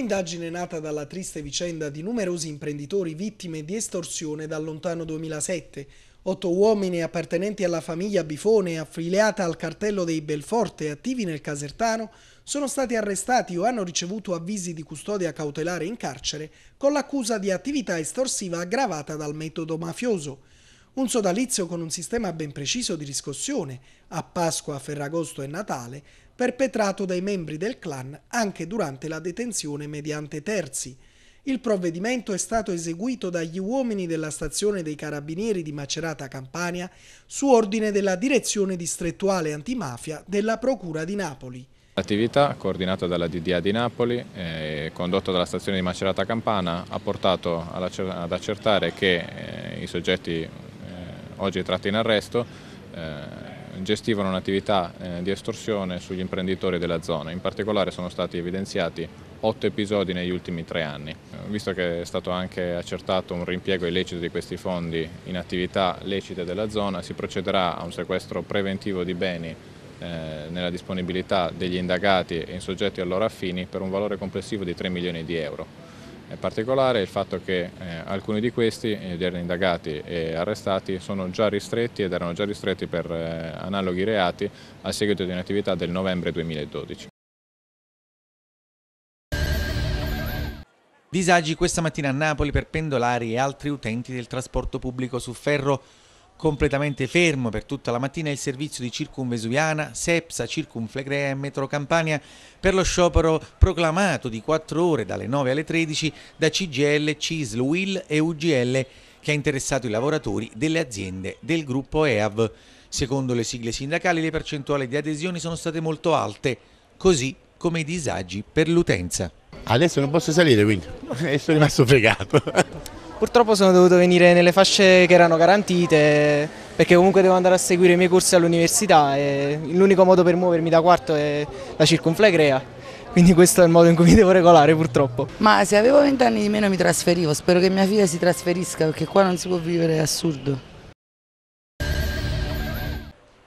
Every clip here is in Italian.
Un'indagine nata dalla triste vicenda di numerosi imprenditori vittime di estorsione dal lontano 2007. Otto uomini appartenenti alla famiglia Bifone, affiliata al cartello dei Belforte, attivi nel Casertano, sono stati arrestati o hanno ricevuto avvisi di custodia cautelare in carcere con l'accusa di attività estorsiva aggravata dal metodo mafioso. Un sodalizio con un sistema ben preciso di riscossione, a Pasqua, Ferragosto e Natale, perpetrato dai membri del clan anche durante la detenzione mediante terzi. Il provvedimento è stato eseguito dagli uomini della stazione dei carabinieri di Macerata Campania su ordine della direzione distrettuale antimafia della Procura di Napoli. L'attività, coordinata dalla DDA di Napoli e eh, condotta dalla stazione di Macerata Campana, ha portato ad accertare che eh, i soggetti eh, oggi tratti in arresto gestivano un'attività eh, di estorsione sugli imprenditori della zona. In particolare sono stati evidenziati otto episodi negli ultimi tre anni. Eh, visto che è stato anche accertato un rimpiego illecito di questi fondi in attività lecite della zona, si procederà a un sequestro preventivo di beni eh, nella disponibilità degli indagati e in soggetti a loro affini per un valore complessivo di 3 milioni di euro particolare il fatto che eh, alcuni di questi, gli eh, erano indagati e arrestati, sono già ristretti ed erano già ristretti per eh, analoghi reati a seguito di un'attività del novembre 2012. Disagi questa mattina a Napoli per pendolari e altri utenti del trasporto pubblico su ferro. Completamente fermo per tutta la mattina il servizio di Circumvesuviana, Sepsa, Circumflegrea e Metro Campania per lo sciopero proclamato di 4 ore dalle 9 alle 13 da CGL, CISL, UIL e UGL che ha interessato i lavoratori delle aziende del gruppo EAV. Secondo le sigle sindacali le percentuali di adesioni sono state molto alte, così come i disagi per l'utenza. Adesso non posso salire quindi, sono rimasto fregato. Purtroppo sono dovuto venire nelle fasce che erano garantite perché comunque devo andare a seguire i miei corsi all'università e l'unico modo per muovermi da quarto è la circunflegrea. Quindi questo è il modo in cui mi devo regolare purtroppo. Ma se avevo 20 anni di meno mi trasferivo, spero che mia figlia si trasferisca perché qua non si può vivere, è assurdo.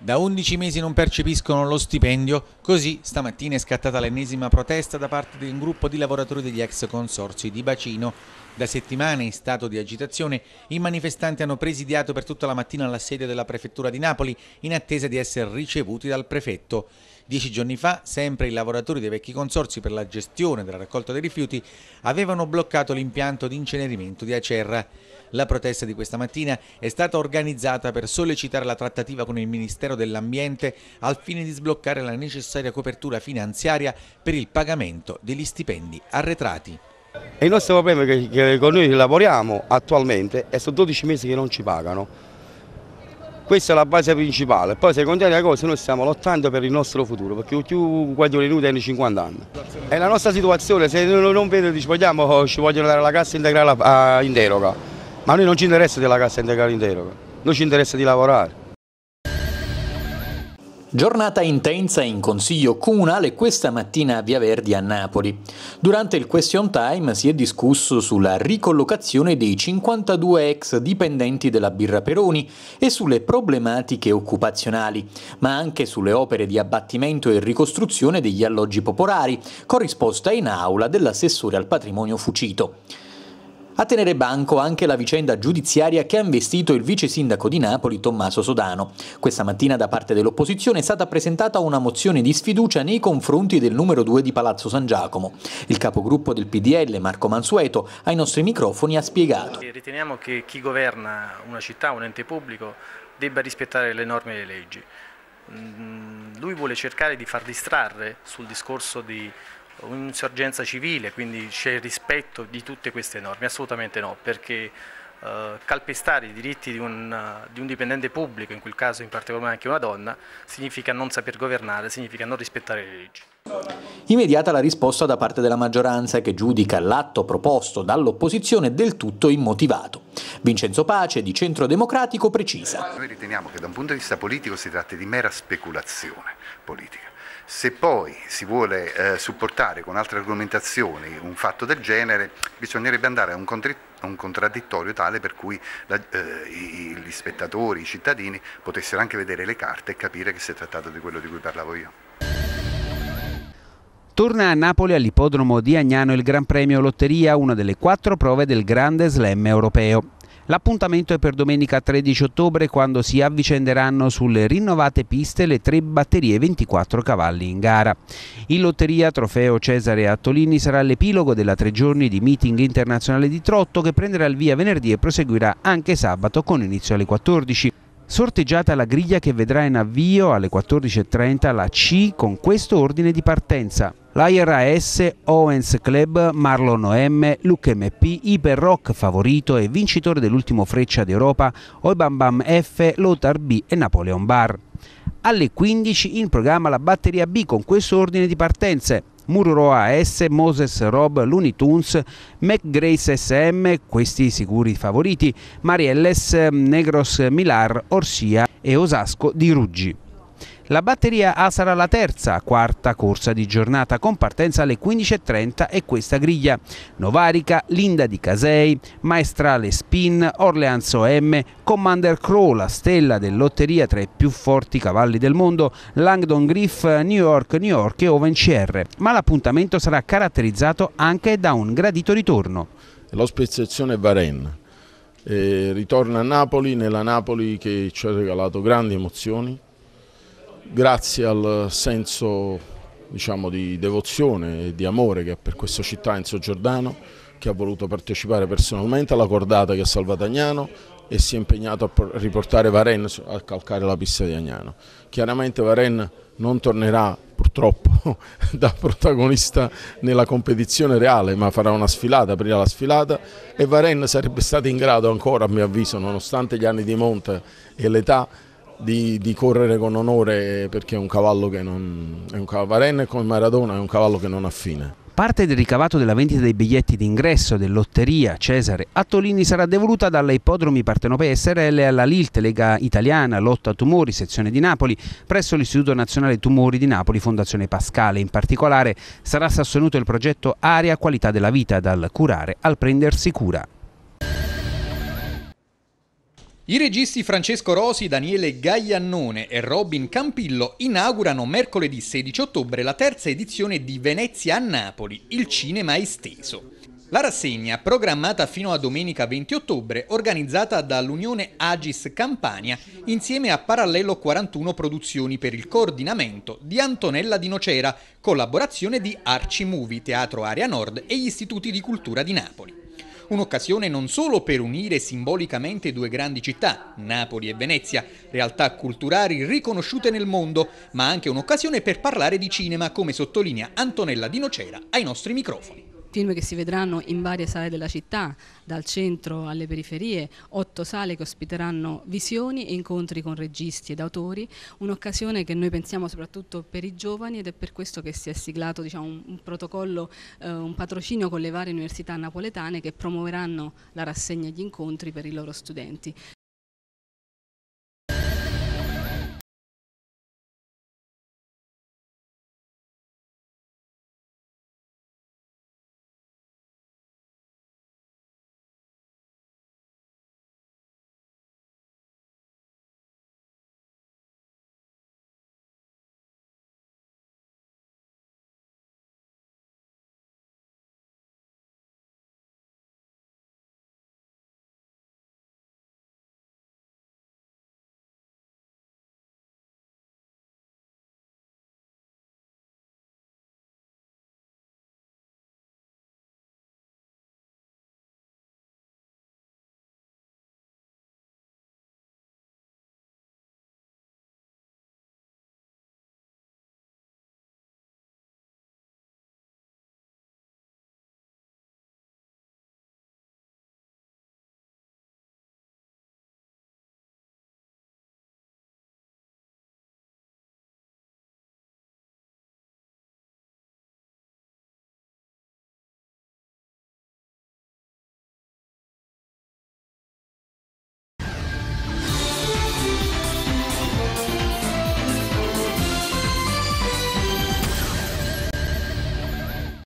Da 11 mesi non percepiscono lo stipendio Così stamattina è scattata l'ennesima protesta da parte di un gruppo di lavoratori degli ex consorzi di bacino. Da settimane in stato di agitazione i manifestanti hanno presidiato per tutta la mattina alla sede della prefettura di Napoli in attesa di essere ricevuti dal prefetto. Dieci giorni fa sempre i lavoratori dei vecchi consorzi per la gestione della raccolta dei rifiuti avevano bloccato l'impianto di incenerimento di Acerra. La protesta di questa mattina è stata organizzata per sollecitare la trattativa con il Ministero dell'Ambiente al fine di sbloccare la necessaria necessaria copertura finanziaria per il pagamento degli stipendi arretrati. Il nostro problema è che con noi lavoriamo attualmente e sono 12 mesi che non ci pagano. Questa è la base principale, poi secondaria cosa noi stiamo lottando per il nostro futuro, perché più guaglione nudo hanno 50 anni. È la nostra situazione, se noi non vedo ci vogliamo ci vogliono dare la cassa integrale in deroga, ma a noi non ci interessa della cassa integrale in deroga, noi ci interessa di lavorare. Giornata intensa in Consiglio Comunale questa mattina a Via Verdi a Napoli. Durante il question time si è discusso sulla ricollocazione dei 52 ex dipendenti della Birra Peroni e sulle problematiche occupazionali, ma anche sulle opere di abbattimento e ricostruzione degli alloggi popolari, corrisposta in aula dell'assessore al patrimonio Fucito. A tenere banco anche la vicenda giudiziaria che ha investito il vice sindaco di Napoli Tommaso Sodano. Questa mattina da parte dell'opposizione è stata presentata una mozione di sfiducia nei confronti del numero 2 di Palazzo San Giacomo. Il capogruppo del PDL Marco Mansueto ai nostri microfoni ha spiegato. Riteniamo che chi governa una città, un ente pubblico, debba rispettare le norme e le leggi. Mm, lui vuole cercare di far distrarre sul discorso di un'insorgenza civile, quindi c'è il rispetto di tutte queste norme, assolutamente no, perché eh, calpestare i diritti di un, di un, dipendente pubblico, in quel caso in particolare anche una donna, significa non saper governare, significa non rispettare le leggi. Immediata la risposta da parte della maggioranza che giudica l'atto proposto dall'opposizione del tutto immotivato. Vincenzo Pace di Centro Democratico precisa. Noi riteniamo che da un punto di vista politico si tratti di mera speculazione politica se poi si vuole eh, supportare con altre argomentazioni un fatto del genere, bisognerebbe andare a un, un contraddittorio tale per cui la, eh, i, gli spettatori, i cittadini potessero anche vedere le carte e capire che si è trattato di quello di cui parlavo io. Torna a Napoli all'ippodromo di Agnano il Gran Premio Lotteria, una delle quattro prove del Grande Slam europeo. L'appuntamento è per domenica 13 ottobre quando si avvicenderanno sulle rinnovate piste le tre batterie 24 cavalli in gara. In lotteria trofeo Cesare Attolini sarà l'epilogo della tre giorni di meeting internazionale di Trotto che prenderà il via venerdì e proseguirà anche sabato con inizio alle 14 sorteggiata la griglia che vedrà in avvio alle 14.30 la C con questo ordine di partenza. L'IRAS, Owens Club, Marlon OM, Luke MP, Iper Rock favorito e vincitore dell'ultimo Freccia d'Europa, Oibam Bam F, Lothar B e Napoleon Bar. Alle 15 in programma la batteria B con questo ordine di partenze. Mururoa S, Moses Rob, Looney Tunes, McGrace SM, questi sicuri favoriti, Marielles, Negros Milar, Orsia e Osasco di Ruggi. La batteria A sarà la terza, quarta corsa di giornata con partenza alle 15.30 e questa griglia. Novarica, Linda di Casei, Maestrale Spin, Orleans OM, Commander Crow, la stella del lotteria tra i più forti cavalli del mondo, Langdon Griff, New York, New York e Oven CR. Ma l'appuntamento sarà caratterizzato anche da un gradito ritorno. L'ospezzazione Varenne eh, ritorna a Napoli, nella Napoli che ci ha regalato grandi emozioni, grazie al senso diciamo, di devozione e di amore che ha per questa città Enzo Giordano, che ha voluto partecipare personalmente alla cordata che ha salvato Agnano e si è impegnato a riportare Varenne a calcare la pista di Agnano. Chiaramente Varenne non tornerà purtroppo da protagonista nella competizione reale, ma farà una sfilata, aprirà la sfilata e Varenne sarebbe stato in grado ancora, a mio avviso, nonostante gli anni di monte e l'età, di, di, correre con onore perché è un cavallo che non... È un cavallo, Varenne come Maradona è un cavallo che non ha fine. Parte del ricavato della vendita dei biglietti d'ingresso del Lotteria Cesare Attolini sarà devoluta dalla Ippodromi Partenopea SRL alla LILT, Lega Italiana Lotta Tumori, sezione di Napoli, presso l'Istituto Nazionale Tumori di Napoli, Fondazione Pascale. In particolare sarà sostenuto il progetto Aria Qualità della Vita, dal curare al prendersi cura. I registi Francesco Rosi, Daniele Gagliannone e Robin Campillo inaugurano mercoledì 16 ottobre la terza edizione di Venezia a Napoli, il cinema esteso. La rassegna, programmata fino a domenica 20 ottobre, organizzata dall'Unione Agis Campania insieme a Parallelo 41 Produzioni per il coordinamento di Antonella Di Nocera, collaborazione di Arci Movie, Teatro Area Nord e gli istituti di cultura di Napoli. Un'occasione non solo per unire simbolicamente due grandi città, Napoli e Venezia, realtà culturali riconosciute nel mondo, ma anche un'occasione per parlare di cinema, come sottolinea Antonella Di Nocera ai nostri microfoni film che si vedranno in varie sale della città, dal centro alle periferie, otto sale che ospiteranno visioni e incontri con registi ed autori, un'occasione che noi pensiamo soprattutto per i giovani ed è per questo che si è siglato diciamo, un, un, protocollo, eh, un patrocinio con le varie università napoletane che promuoveranno la rassegna e gli incontri per i loro studenti.